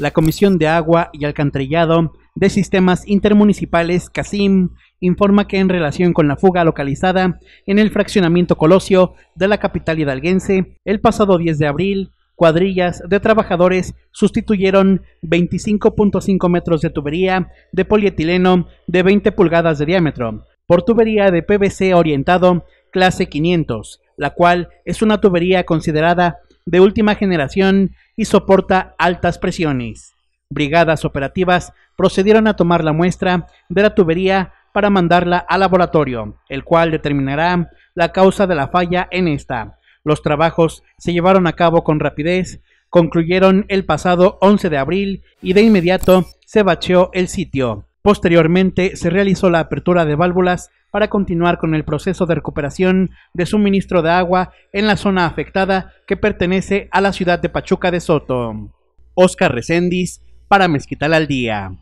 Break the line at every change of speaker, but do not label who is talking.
la Comisión de Agua y Alcantarillado de Sistemas Intermunicipales, CASIM, informa que en relación con la fuga localizada en el fraccionamiento Colosio de la capital hidalguense, el pasado 10 de abril, cuadrillas de trabajadores sustituyeron 25.5 metros de tubería de polietileno de 20 pulgadas de diámetro por tubería de PVC orientado clase 500, la cual es una tubería considerada de última generación y soporta altas presiones. Brigadas operativas procedieron a tomar la muestra de la tubería para mandarla al laboratorio, el cual determinará la causa de la falla en esta. Los trabajos se llevaron a cabo con rapidez, concluyeron el pasado 11 de abril y de inmediato se bacheó el sitio. Posteriormente se realizó la apertura de válvulas para continuar con el proceso de recuperación de suministro de agua en la zona afectada que pertenece a la ciudad de Pachuca de Soto. Oscar Recendis para Mezquital al Día.